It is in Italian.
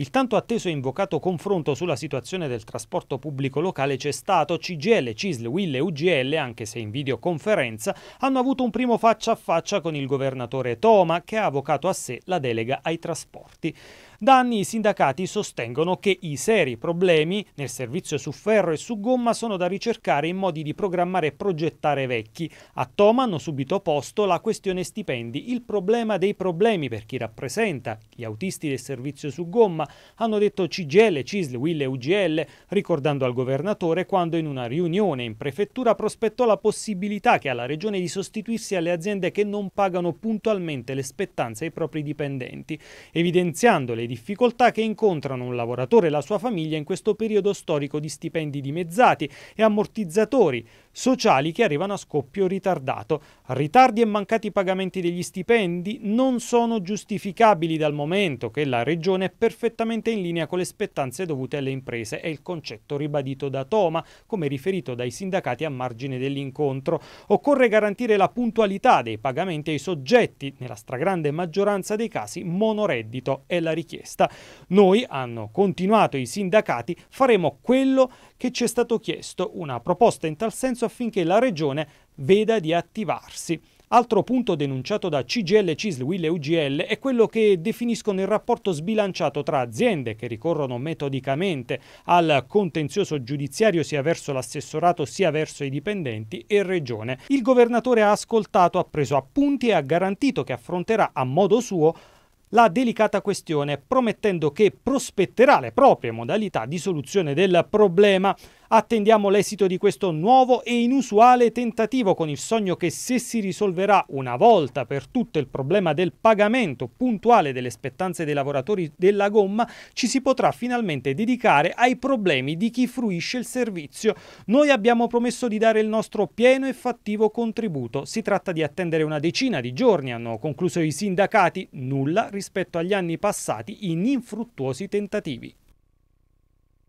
Il tanto atteso e invocato confronto sulla situazione del trasporto pubblico locale c'è stato. CGL, CISL, WIL e UGL, anche se in videoconferenza, hanno avuto un primo faccia a faccia con il governatore Toma, che ha avvocato a sé la delega ai trasporti. Da anni i sindacati sostengono che i seri problemi nel servizio su ferro e su gomma sono da ricercare in modi di programmare e progettare vecchi. A Toma hanno subito posto la questione stipendi, il problema dei problemi per chi rappresenta gli autisti del servizio su gomma, hanno detto CGL, CISL, Will e UGL, ricordando al governatore quando in una riunione in prefettura prospettò la possibilità che alla regione di sostituirsi alle aziende che non pagano puntualmente le spettanze ai propri dipendenti, evidenziando le difficoltà che incontrano un lavoratore e la sua famiglia in questo periodo storico di stipendi dimezzati e ammortizzatori sociali che arrivano a scoppio ritardato. Ritardi e mancati pagamenti degli stipendi non sono giustificabili dal momento che la regione è perfettamente perfettamente in linea con le spettanze dovute alle imprese. È il concetto ribadito da Toma, come riferito dai sindacati a margine dell'incontro. Occorre garantire la puntualità dei pagamenti ai soggetti, nella stragrande maggioranza dei casi monoreddito è la richiesta. Noi, hanno continuato i sindacati, faremo quello che ci è stato chiesto, una proposta in tal senso affinché la Regione veda di attivarsi. Altro punto denunciato da CGL, CISL, WIL e UGL è quello che definiscono il rapporto sbilanciato tra aziende che ricorrono metodicamente al contenzioso giudiziario sia verso l'assessorato sia verso i dipendenti e regione. Il governatore ha ascoltato, ha preso appunti e ha garantito che affronterà a modo suo la delicata questione, promettendo che prospetterà le proprie modalità di soluzione del problema. Attendiamo l'esito di questo nuovo e inusuale tentativo con il sogno che se si risolverà una volta per tutte il problema del pagamento puntuale delle spettanze dei lavoratori della gomma, ci si potrà finalmente dedicare ai problemi di chi fruisce il servizio. Noi abbiamo promesso di dare il nostro pieno e fattivo contributo. Si tratta di attendere una decina di giorni, hanno concluso i sindacati, nulla rispetto agli anni passati in infruttuosi tentativi.